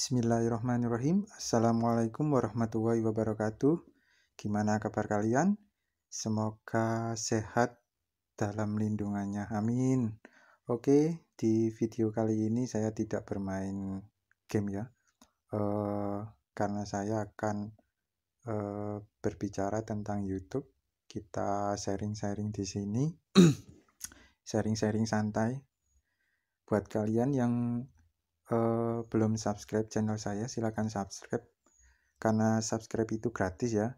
Bismillahirrahmanirrahim. Assalamualaikum warahmatullahi wabarakatuh. Gimana kabar kalian? Semoga sehat dalam lindungannya. Amin. Oke, di video kali ini saya tidak bermain game ya. Uh, karena saya akan uh, berbicara tentang YouTube. Kita sharing-sharing di sini. sharing-sharing santai. Buat kalian yang uh, belum subscribe channel saya, silahkan subscribe karena subscribe itu gratis ya.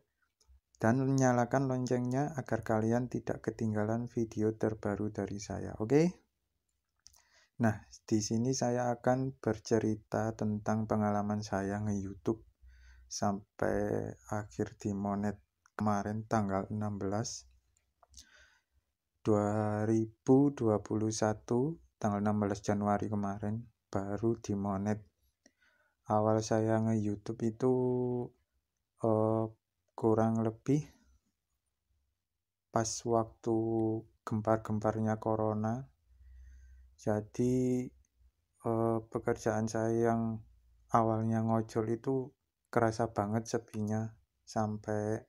Dan nyalakan loncengnya agar kalian tidak ketinggalan video terbaru dari saya. Oke? Okay? Nah, di sini saya akan bercerita tentang pengalaman saya nge-YouTube sampai akhir di monet kemarin tanggal 16 2021 tanggal 16 Januari kemarin baru di monet awal saya nge YouTube itu uh, kurang lebih pas waktu gempar-gemparnya corona jadi uh, pekerjaan saya yang awalnya ngojol itu kerasa banget sepinya sampai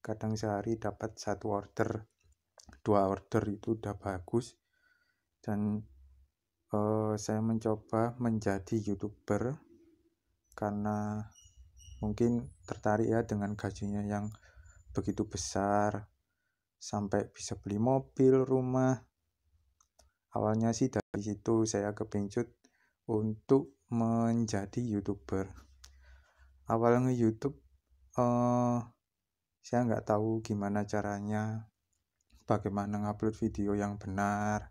kadang sehari dapat satu order dua order itu udah bagus dan uh, saya mencoba menjadi youtuber karena mungkin tertarik ya dengan gajinya yang begitu besar sampai bisa beli mobil rumah awalnya sih dari situ saya kepincut untuk menjadi youtuber awalnya YouTube uh, eh, saya nggak tahu gimana caranya bagaimana ngupload video yang benar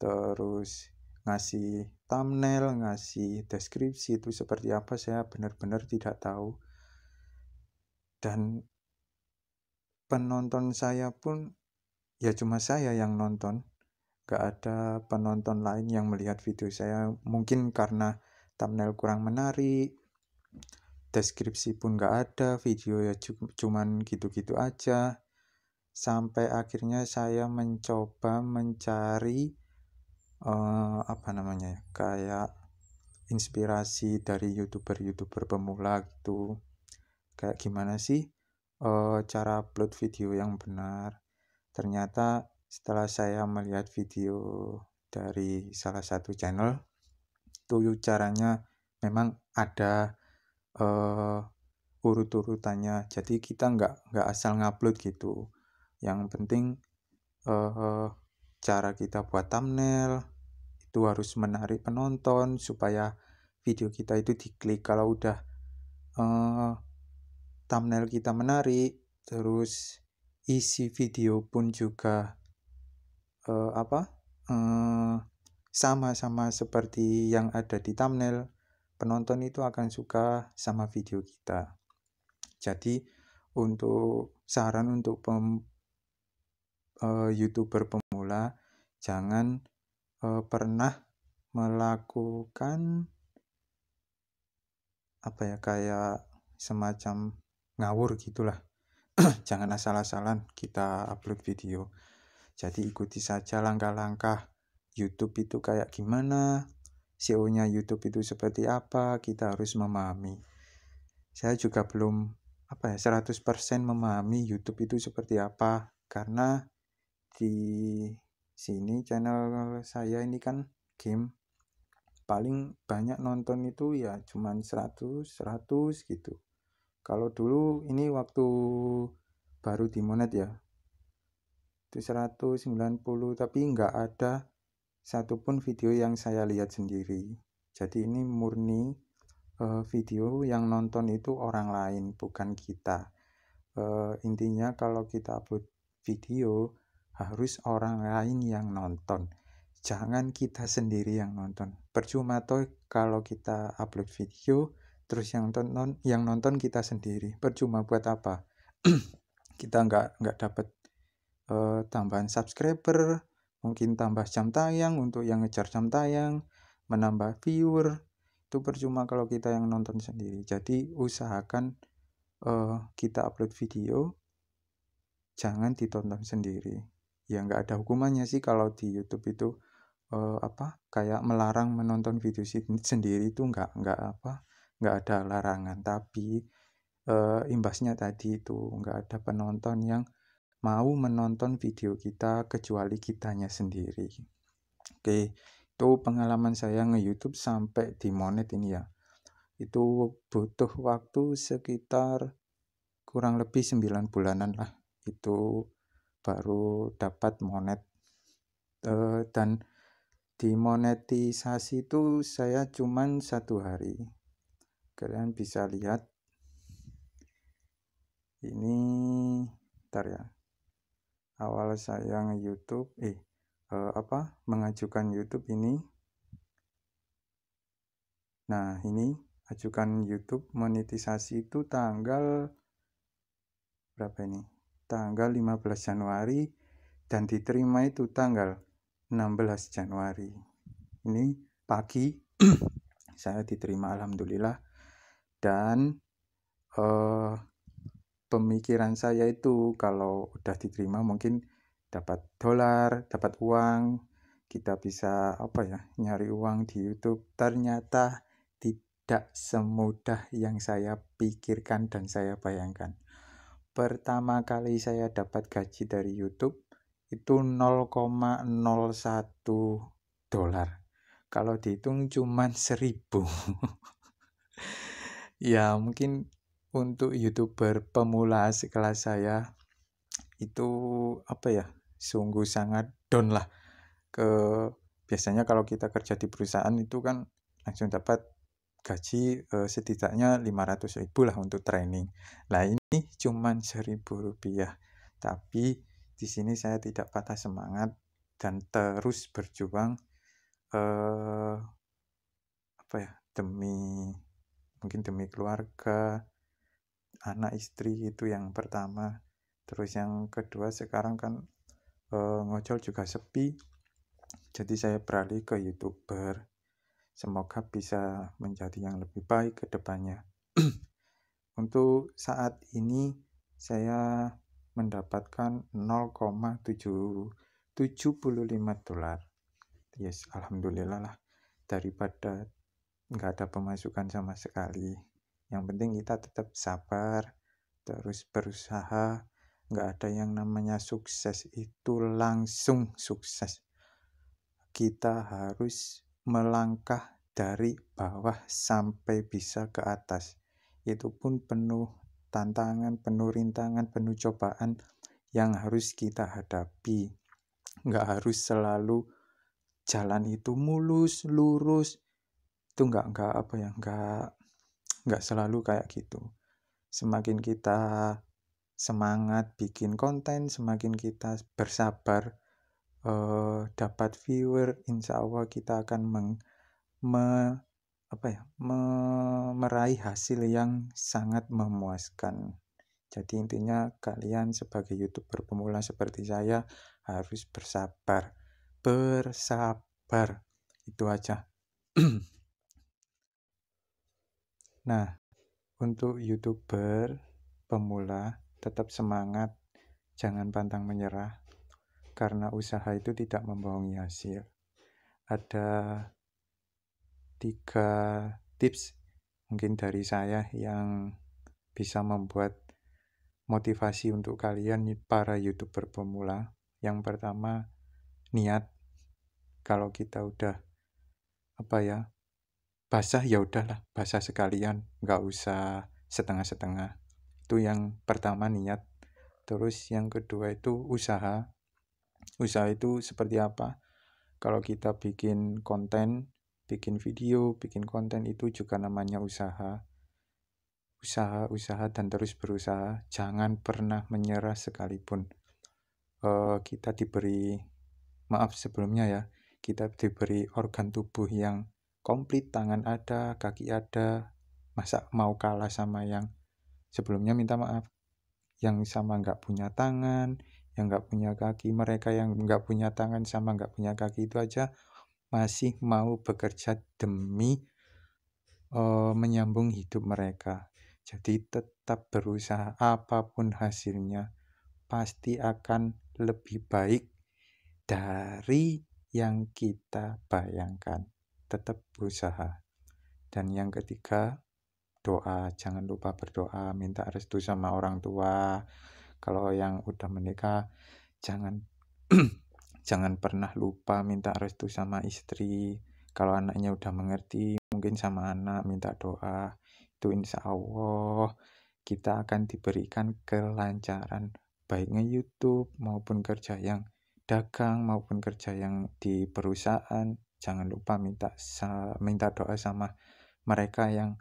terus ngasih thumbnail, ngasih deskripsi itu seperti apa saya benar-benar tidak tahu. Dan penonton saya pun ya cuma saya yang nonton. Gak ada penonton lain yang melihat video saya. Mungkin karena thumbnail kurang menarik, deskripsi pun gak ada, video ya cuman gitu-gitu aja. Sampai akhirnya saya mencoba mencari uh, apa namanya ya, kayak inspirasi dari youtuber-youtuber pemula gitu kayak gimana sih uh, cara upload video yang benar ternyata setelah saya melihat video dari salah satu channel itu caranya memang ada uh, urut-urutannya jadi kita nggak nggak asal ngupload gitu yang penting uh, cara kita buat thumbnail itu harus menarik penonton supaya video kita itu diklik kalau udah uh, thumbnail kita menarik terus isi video pun juga uh, apa eh, sama-sama uh, seperti yang ada di thumbnail penonton itu akan suka sama video kita jadi untuk saran untuk pem, uh, youtuber pem pula jangan eh, pernah melakukan apa ya kayak semacam ngawur gitulah jangan asal-asalan kita upload video jadi ikuti saja langkah-langkah YouTube itu kayak gimana SEO nya YouTube itu seperti apa kita harus memahami saya juga belum apa ya 100% memahami YouTube itu seperti apa karena di sini channel saya ini kan game paling banyak nonton itu ya cuman 100 100 gitu kalau dulu ini waktu baru di monet ya itu 190 tapi nggak ada satupun video yang saya lihat sendiri jadi ini murni uh, video yang nonton itu orang lain bukan kita uh, intinya kalau kita upload video harus orang lain yang nonton jangan kita sendiri yang nonton percuma toh kalau kita upload video terus yang nonton yang nonton kita sendiri percuma buat apa kita nggak nggak dapat uh, eh, tambahan subscriber mungkin tambah jam tayang untuk yang ngejar jam tayang menambah viewer itu percuma kalau kita yang nonton sendiri jadi usahakan uh, kita upload video jangan ditonton sendiri ya nggak ada hukumannya sih kalau di YouTube itu eh, apa kayak melarang menonton video sendiri itu nggak nggak apa nggak ada larangan tapi eh, imbasnya tadi itu nggak ada penonton yang mau menonton video kita kecuali kitanya sendiri oke itu pengalaman saya nge-youtube sampai di monet ini ya itu butuh waktu sekitar kurang lebih 9 bulanan lah itu baru dapat monet uh, dan dimonetisasi itu saya cuman satu hari kalian bisa lihat ini ntar ya awal saya nge YouTube eh uh, apa mengajukan YouTube ini nah ini ajukan YouTube monetisasi itu tanggal berapa ini tanggal 15 Januari dan diterima itu tanggal 16 Januari. Ini pagi saya diterima alhamdulillah dan eh, pemikiran saya itu kalau udah diterima mungkin dapat dolar, dapat uang, kita bisa apa ya nyari uang di YouTube. Ternyata tidak semudah yang saya pikirkan dan saya bayangkan pertama kali saya dapat gaji dari YouTube itu 0,01 dolar. Kalau dihitung cuma 1000. ya, mungkin untuk YouTuber pemula sekelas saya itu apa ya? Sungguh sangat down lah ke biasanya kalau kita kerja di perusahaan itu kan langsung dapat gaji uh, setidaknya 500 ribu lah untuk training. Nah ini cuman 1000 rupiah. Tapi di sini saya tidak patah semangat dan terus berjuang eh, apa ya demi mungkin demi keluarga, anak istri itu yang pertama. Terus yang kedua sekarang kan uh, juga sepi. Jadi saya beralih ke YouTuber Semoga bisa menjadi yang lebih baik ke depannya. Untuk saat ini saya mendapatkan 0,775 dolar. Yes, alhamdulillah lah. Daripada nggak ada pemasukan sama sekali. Yang penting kita tetap sabar, terus berusaha. Nggak ada yang namanya sukses itu langsung sukses. Kita harus melangkah dari bawah sampai bisa ke atas. Itu pun penuh tantangan, penuh rintangan, penuh cobaan yang harus kita hadapi. Nggak harus selalu jalan itu mulus, lurus. Itu nggak, nggak apa ya, nggak, nggak selalu kayak gitu. Semakin kita semangat bikin konten, semakin kita bersabar, Eh, dapat viewer insya Allah kita akan meng, me, apa ya me, meraih hasil yang sangat memuaskan jadi intinya kalian sebagai youtuber pemula seperti saya harus bersabar bersabar itu aja nah untuk youtuber pemula tetap semangat jangan pantang menyerah karena usaha itu tidak membohongi hasil. Ada tiga tips mungkin dari saya yang bisa membuat motivasi untuk kalian para youtuber pemula. Yang pertama, niat. Kalau kita udah apa ya basah ya udahlah basah sekalian nggak usah setengah-setengah itu yang pertama niat terus yang kedua itu usaha usaha itu seperti apa. Kalau kita bikin konten, bikin video, bikin konten itu juga namanya usaha. Usaha, usaha, dan terus berusaha. Jangan pernah menyerah sekalipun. Uh, kita diberi, maaf sebelumnya ya, kita diberi organ tubuh yang komplit, tangan ada, kaki ada, masa mau kalah sama yang sebelumnya minta maaf, yang sama nggak punya tangan, yang nggak punya kaki, mereka yang nggak punya tangan sama nggak punya kaki itu aja masih mau bekerja demi uh, menyambung hidup mereka. Jadi tetap berusaha apapun hasilnya pasti akan lebih baik dari yang kita bayangkan. Tetap berusaha. Dan yang ketiga, doa. Jangan lupa berdoa, minta restu sama orang tua, kalau yang udah menikah jangan jangan pernah lupa minta restu sama istri kalau anaknya udah mengerti mungkin sama anak minta doa itu insya Allah kita akan diberikan kelancaran baiknya YouTube maupun kerja yang dagang maupun kerja yang di perusahaan jangan lupa minta minta doa sama mereka yang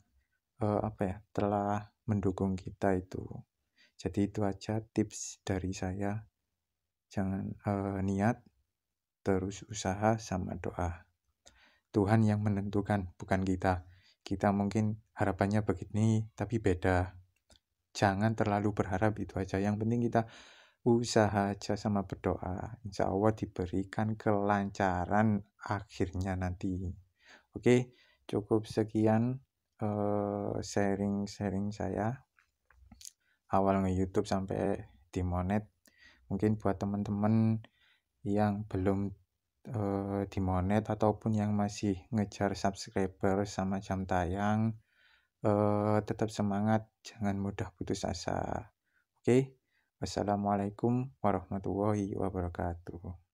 eh, apa ya telah mendukung kita itu jadi itu aja tips dari saya. Jangan eh, niat, terus usaha sama doa. Tuhan yang menentukan, bukan kita. Kita mungkin harapannya begini, tapi beda. Jangan terlalu berharap itu aja. Yang penting kita usaha aja sama berdoa. Insya Allah diberikan kelancaran akhirnya nanti. Oke, cukup sekian eh, sharing-sharing sharing -sharing saya awal nge-YouTube sampai dimonet mungkin buat teman-teman yang belum eh, di dimonet ataupun yang masih ngejar subscriber sama jam tayang uh, tetap semangat jangan mudah putus asa oke okay? wassalamualaikum warahmatullahi wabarakatuh